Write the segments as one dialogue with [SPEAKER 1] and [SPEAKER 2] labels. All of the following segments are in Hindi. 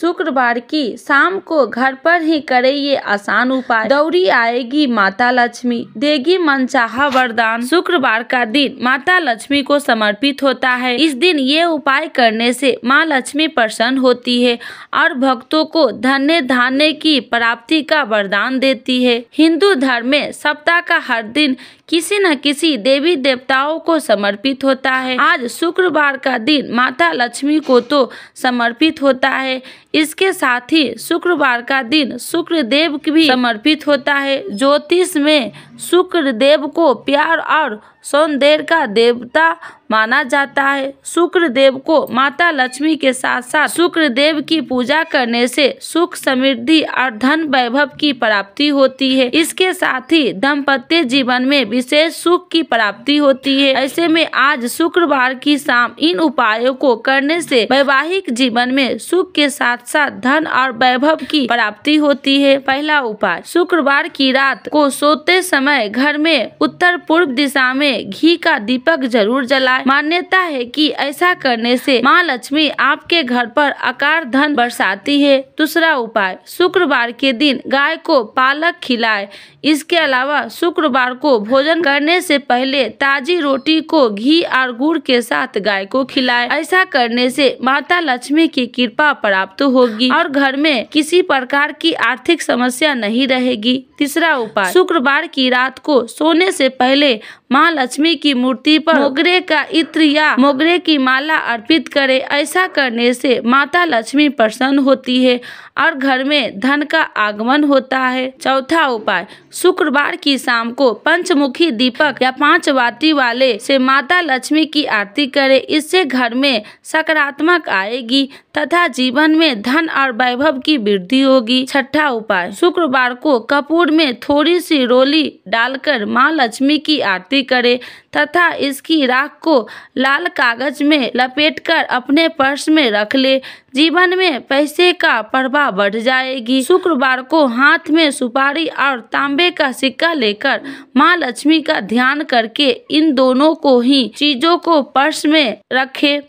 [SPEAKER 1] शुक्रवार की शाम को घर पर ही करें ये आसान उपाय दौड़ी आएगी माता लक्ष्मी देगी मनचाहा वरदान शुक्रवार का दिन माता लक्ष्मी को समर्पित होता है इस दिन ये उपाय करने से माँ लक्ष्मी प्रसन्न होती है और भक्तों को धन्य धान्य की प्राप्ति का वरदान देती है हिंदू धर्म में सप्ताह का हर दिन किसी न किसी देवी देवताओं को समर्पित होता है आज शुक्रवार का दिन माता लक्ष्मी को तो समर्पित होता है इसके साथ ही शुक्रवार का दिन शुक्रदेव भी समर्पित होता है ज्योतिष में शुक्रदेव को प्यार और सौंदर्य का देवता माना जाता है शुक्रदेव को माता लक्ष्मी के साथ साथ शुक्रदेव की पूजा करने से सुख समृद्धि और धन वैभव की प्राप्ति होती है इसके साथ ही दंपत्य जीवन में विशेष सुख की प्राप्ति होती है ऐसे में आज शुक्रवार की शाम इन उपायों को करने से वैवाहिक जीवन में सुख के साथ साथ साथ धन और वैभव की प्राप्ति होती है पहला उपाय शुक्रवार की रात को सोते समय घर में उत्तर पूर्व दिशा में घी का दीपक जरूर जलाएं। मान्यता है कि ऐसा करने से माँ लक्ष्मी आपके घर पर आकार धन बरसाती है दूसरा उपाय शुक्रवार के दिन गाय को पालक खिलाए इसके अलावा शुक्रवार को भोजन करने से पहले ताजी रोटी को घी और गुड़ के साथ गाय को खिलाए ऐसा करने से माता लक्ष्मी की कृपा प्राप्त प्राप्त होगी और घर में किसी प्रकार की आर्थिक समस्या नहीं रहेगी तीसरा उपाय शुक्रवार की रात को सोने से पहले माँ लक्ष्मी की मूर्ति पर मोगरे का इत्र या मोगरे की माला अर्पित करें ऐसा करने से माता लक्ष्मी प्रसन्न होती है और घर में धन का आगमन होता है चौथा उपाय शुक्रवार की शाम को पंचमुखी दीपक या पांच वाती वाले से माता लक्ष्मी की आरती करें इससे घर में सकारात्मक आएगी तथा जीवन में धन और वैभव की वृद्धि होगी छठा उपाय शुक्रवार को कपूर में थोड़ी सी रोली डालकर माँ लक्ष्मी की आरती पूरी करें तथा इसकी राख को लाल कागज में लपेटकर अपने पर्स में रख ले जीवन में पैसे का प्रभाव बढ़ जाएगी शुक्रवार को हाथ में सुपारी और तांबे का सिक्का लेकर माँ लक्ष्मी का ध्यान करके इन दोनों को ही चीजों को पर्स में रखें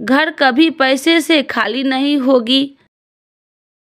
[SPEAKER 1] घर कभी पैसे से खाली नहीं होगी